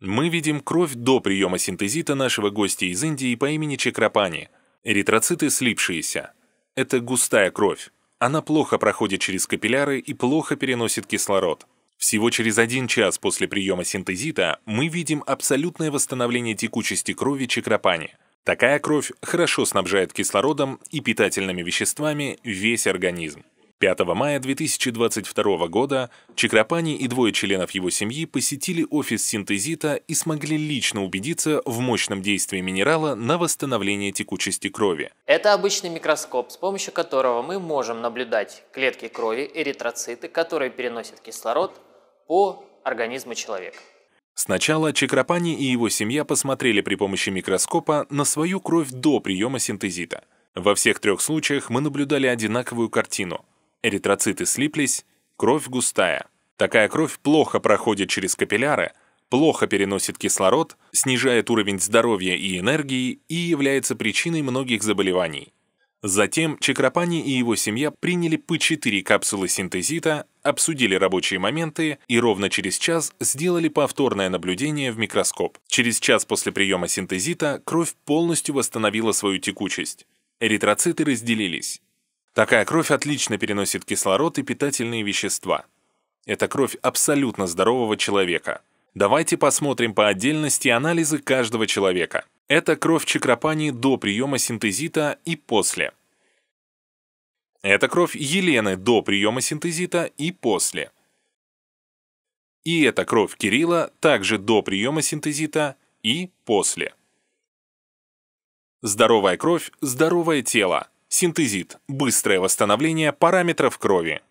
Мы видим кровь до приема синтезита нашего гостя из Индии по имени Чекрапани. Эритроциты слипшиеся. Это густая кровь. Она плохо проходит через капилляры и плохо переносит кислород. Всего через один час после приема синтезита мы видим абсолютное восстановление текучести крови Чекрапани. Такая кровь хорошо снабжает кислородом и питательными веществами весь организм. 5 мая 2022 года Чакрапани и двое членов его семьи посетили офис синтезита и смогли лично убедиться в мощном действии минерала на восстановление текучести крови. Это обычный микроскоп, с помощью которого мы можем наблюдать клетки крови, эритроциты, которые переносят кислород по организму человека. Сначала Чакрапани и его семья посмотрели при помощи микроскопа на свою кровь до приема синтезита. Во всех трех случаях мы наблюдали одинаковую картину – эритроциты слиплись, кровь густая. Такая кровь плохо проходит через капилляры, плохо переносит кислород, снижает уровень здоровья и энергии и является причиной многих заболеваний. Затем Чакрапани и его семья приняли по 4 капсулы синтезита, обсудили рабочие моменты и ровно через час сделали повторное наблюдение в микроскоп. Через час после приема синтезита кровь полностью восстановила свою текучесть. Эритроциты разделились. Такая кровь отлично переносит кислород и питательные вещества. Это кровь абсолютно здорового человека. Давайте посмотрим по отдельности анализы каждого человека. Это кровь Чакрапани до приема синтезита и после. Это кровь Елены до приема синтезита и после. И это кровь Кирилла также до приема синтезита и после. Здоровая кровь – здоровое тело. Синтезит – быстрое восстановление параметров крови.